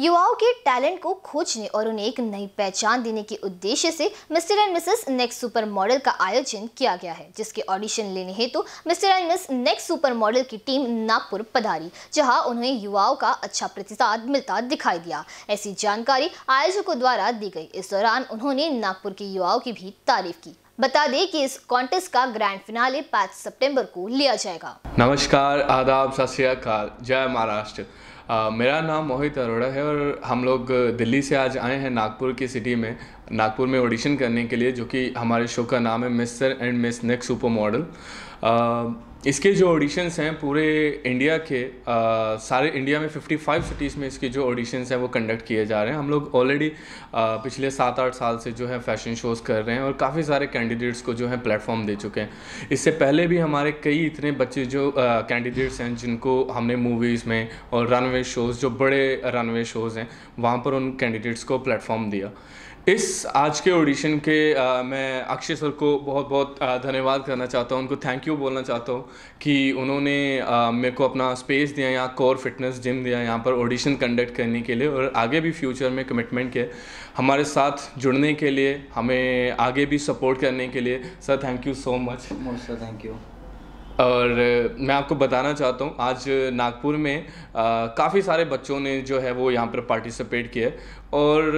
युवाओं के टैलेंट को खोजने और उन्हें एक नई पहचान देने के उद्देश्य से mister and Mrs next super model का आयोजन किया गया है जिसके ऑडिशन लेने हेतु तो mister and miss next super model की टीम नागपुर पधारी जहां उन्हें युवाओं का अच्छा प्रतिसाद मिलता दिखाई दिया ऐसी जानकारी आयोजकों द्वारा दी गई इस दौरान उन्होंने नागपुर के युवाओं की भी तारीफ की बता दें कि इस कॉन्टेस्ट का ग्रैंड फिनाले 5 सितंबर को लिया जाएगा नमस्कार आदाब सत जय महाराष्ट्र मेरा नाम मोहित अरोड़ा है और हम लोग दिल्ली से आज आए हैं नागपुर की सिटी में नागपुर में ऑडिशन करने के लिए जो कि हमारे शो का नाम है mister and miss next super model इसके जो ऑडिशंस हैं पूरे इंडिया के आ, सारे इंडिया में 55 सिटीज़ में इसके जो ऑडिशंस हैं वो कंडक्ट किए जा रहे हैं हम लोग ऑलरेडी पिछले सात आठ साल से जो है फैशन शोज़ कर रहे हैं और काफ़ी सारे कैंडिडेट्स को जो है प्लेटफॉर्म दे चुके हैं इससे पहले भी हमारे कई इतने बच्चे जो कैंडिडेट्स हैं जिनको हमने मूवीज़ में और रनवे शोज़ जो बड़े रनवे शोज़ हैं वहाँ पर उन कैंडिडेट्स को प्लेटफॉर्म दिया इस आज के ऑडिशन के आ, मैं अक्षय सर को बहुत बहुत धन्यवाद करना चाहता हूँ उनको थैंक यू बोलना चाहता हूँ कि उन्होंने मेरे को अपना स्पेस दिया यहाँ कोर फिटनेस जिम दिया यहाँ पर ऑडिशन कंडक्ट करने के लिए और आगे भी फ्यूचर में कमिटमेंट के हमारे साथ जुड़ने के लिए हमें आगे भी सपोर्ट करने के लिए sir thank you so much sir thank you और मैं आपको बताना चाहता हूँ आज नागपुर में काफ़ी सारे बच्चों ने जो है वो यहाँ पर पार्टिसिपेट किया और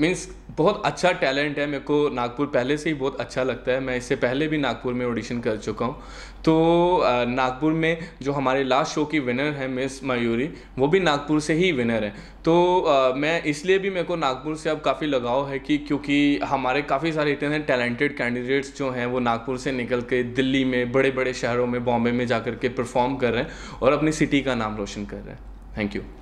मीन्स बहुत अच्छा टैलेंट है मेरे को नागपुर पहले से ही बहुत अच्छा लगता है मैं इससे पहले भी नागपुर में ऑडिशन कर चुका हूँ तो नागपुर में जो हमारे लास्ट शो की विनर है मिस मयूरी वो भी नागपुर से ही विनर है तो मैं इसलिए भी मेरे को नागपुर से अब काफ़ी लगाव है कि क्योंकि हमारे काफ़ी सारे इतने टैलेंटेड कैंडिडेट्स जो हैं वो नागपुर से निकल के दिल्ली में बड़े बड़े शहरों में बॉम्बे में जा कर के परफॉर्म कर रहे हैं और अपनी सिटी का नाम रोशन कर रहे हैं थैंक यू